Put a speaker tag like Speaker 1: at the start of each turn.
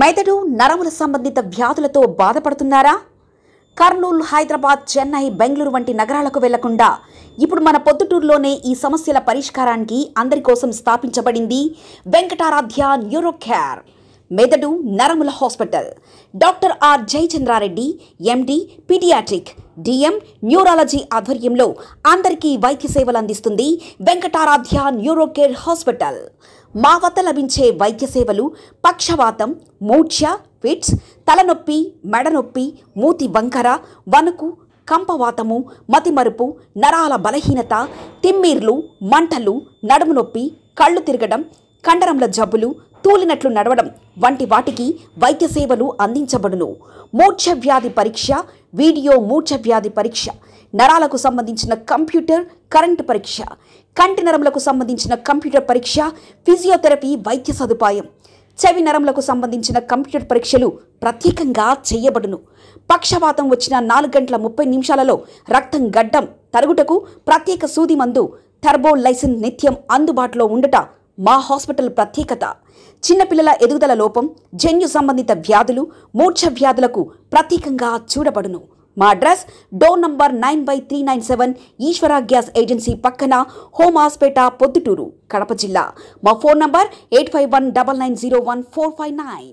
Speaker 1: మెదడు నరముల సంబంధిత వ్యాధులతో బాధపడుతున్నారా కర్నూలు హైదరాబాద్ చెన్నై బెంగళూరు వంటి నగరాలకు వెళ్లకుండా ఇప్పుడు మన పొద్దుటూరులోనే ఈ సమస్యల పరిష్కారానికి అందరి కోసం స్థాపించబడింది వెంకటారాధ్య న్యూరో కేర్ మెదడు నరముల hospital doctor R Jayachandra Reddy MD pediatric DM neurology ఆధ్వర్యంలో అందరికీ వైద్య సేవలు అందిస్తుంది వెంకటారాధ్య న్యూరోకేర్ హాస్పిటల్ మా వద్ద లభించే వైద్య సేవలు పక్షవాతం మూర్ఛ ఫిట్స్ తలనొప్పి మెడనొప్పి మూతి వంకర వణుకు కంపవాతము మతిమరుపు నరాల బలహీనత తిమ్మిర్లు మంటలు నడుము నొప్పి కళ్ళు తిరగడం కండరంల జబ్బులు తూలినట్లు నడవడం వంటి వాటికి వైద్య సేవలు అందించబడును మూర్ఛ వ్యాధి పరీక్ష వీడియో మూర్ఛ వ్యాధి పరీక్ష నరాలకు సంబంధించిన కంప్యూటర్ కరెంటు పరీక్ష కంటి నరములకు సంబంధించిన కంప్యూటర్ పరీక్ష ఫిజియోథెరపీ వైద్య సదుపాయం చెవి నరములకు సంబంధించిన కంప్యూటర్ పరీక్షలు ప్రత్యేకంగా చేయబడును పక్షవాతం వచ్చిన నాలుగు గంటల ముప్పై నిమిషాలలో రక్తం గడ్డం తరుగుటకు ప్రత్యేక సూది మందు థర్బో లైసెన్స్ నిత్యం అందుబాటులో ఉండట మా హాస్పిటల్ ప్రత్యేకత చిన్నపిల్లల ఎదుగుదల లోపం జన్యు సంబంధిత వ్యాధులు మూర్ఛ వ్యాధులకు ప్రత్యేకంగా చూడబడును మా address door number nine by three nine seven Eshwara gas agency పక్కన హోమ్ హాస్పేట పొద్దుటూరు కడప జిల్లా మా phone number eight five one double nine zero one four five nine